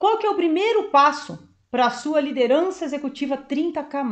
Qual que é o primeiro passo para a sua liderança executiva 30K+.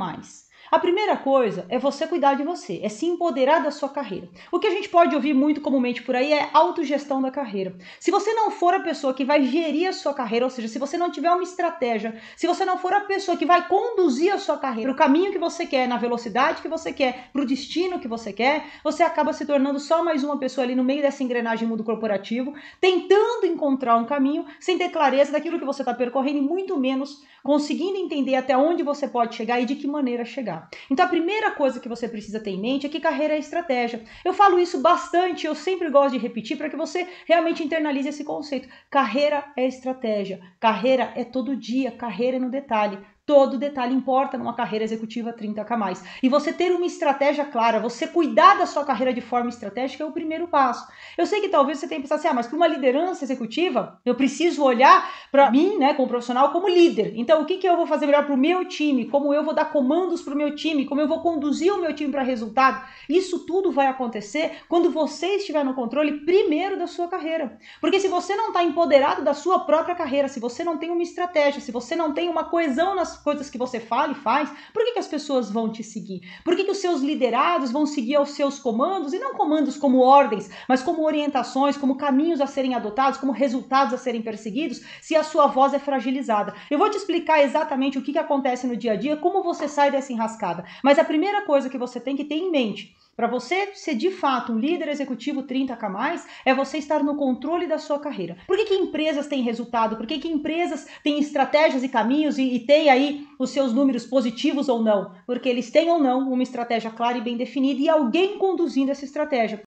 A primeira coisa é você cuidar de você, é se empoderar da sua carreira. O que a gente pode ouvir muito comumente por aí é autogestão da carreira. Se você não for a pessoa que vai gerir a sua carreira, ou seja, se você não tiver uma estratégia, se você não for a pessoa que vai conduzir a sua carreira para o caminho que você quer, na velocidade que você quer, para o destino que você quer, você acaba se tornando só mais uma pessoa ali no meio dessa engrenagem mundo corporativo, tentando encontrar um caminho sem ter clareza daquilo que você está percorrendo e muito menos conseguindo entender até onde você pode chegar e de que maneira chegar. Tá. Então a primeira coisa que você precisa ter em mente é que carreira é estratégia. Eu falo isso bastante, eu sempre gosto de repetir para que você realmente internalize esse conceito. Carreira é estratégia, carreira é todo dia, carreira é no detalhe. Todo detalhe importa numa carreira executiva 30K+. Mais. E você ter uma estratégia clara, você cuidar da sua carreira de forma estratégica é o primeiro passo. Eu sei que talvez você tenha pensado assim, ah, mas para uma liderança executiva, eu preciso olhar para mim, né, como profissional, como líder. Então, o que, que eu vou fazer melhor para o meu time? Como eu vou dar comandos para o meu time? Como eu vou conduzir o meu time para resultado? Isso tudo vai acontecer quando você estiver no controle primeiro da sua carreira. Porque se você não está empoderado da sua própria carreira, se você não tem uma estratégia, se você não tem uma coesão na sua coisas que você fala e faz, por que, que as pessoas vão te seguir? Por que, que os seus liderados vão seguir aos seus comandos e não comandos como ordens, mas como orientações, como caminhos a serem adotados, como resultados a serem perseguidos, se a sua voz é fragilizada? Eu vou te explicar exatamente o que, que acontece no dia a dia, como você sai dessa enrascada. Mas a primeira coisa que você tem que ter em mente para você ser de fato um líder executivo 30K, mais, é você estar no controle da sua carreira. Por que, que empresas têm resultado? Por que, que empresas têm estratégias e caminhos e, e têm aí os seus números positivos ou não? Porque eles têm ou não uma estratégia clara e bem definida e alguém conduzindo essa estratégia.